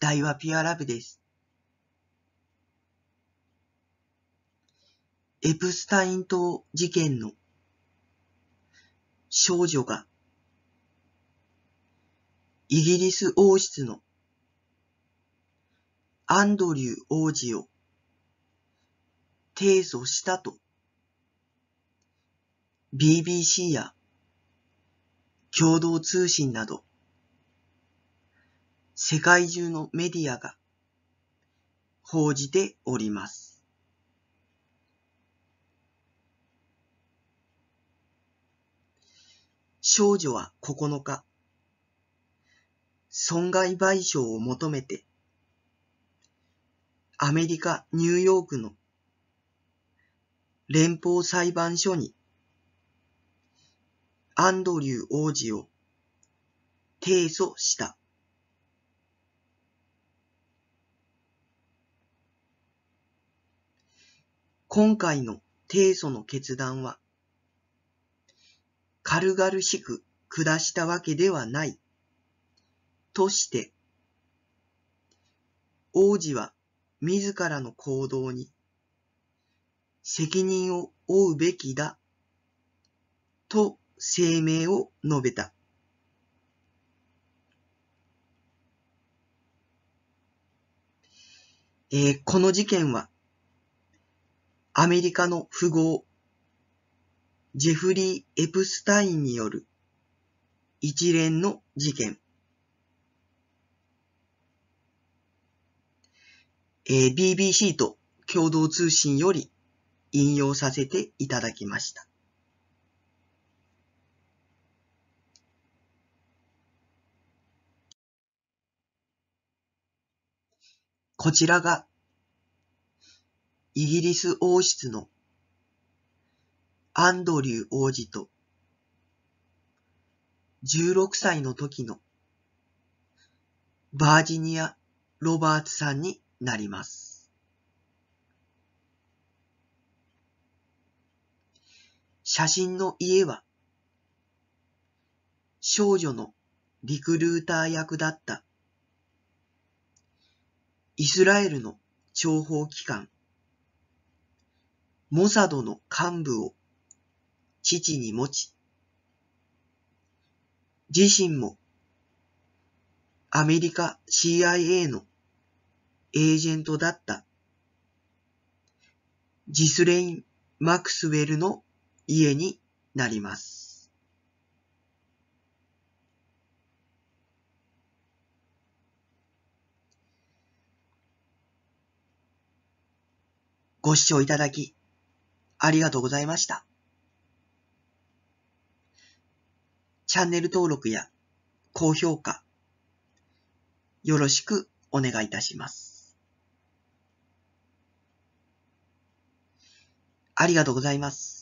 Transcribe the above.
題はピュアラブです。エプスタイン島事件の少女がイギリス王室のアンドリュー王子を提訴したと BBC や共同通信など世界中のメディアが報じております。少女は9日、損害賠償を求めて、アメリカ・ニューヨークの連邦裁判所にアンドリュー王子を提訴した。今回の提訴の決断は、軽々しく下したわけではない、として、王子は自らの行動に責任を負うべきだ、と声明を述べた。えー、この事件はアメリカの富豪、ジェフリー・エプスタインによる一連の事件。えー、BBC と共同通信より引用させていただきました。こちらがイギリス王室のアンドリュー王子と16歳の時のバージニア・ロバーツさんになります。写真の家は少女のリクルーター役だったイスラエルの諜報機関モサドの幹部を父に持ち、自身もアメリカ CIA のエージェントだったジスレイン・マクスウェルの家になります。ご視聴いただきありがとうございました。チャンネル登録や高評価、よろしくお願いいたします。ありがとうございます。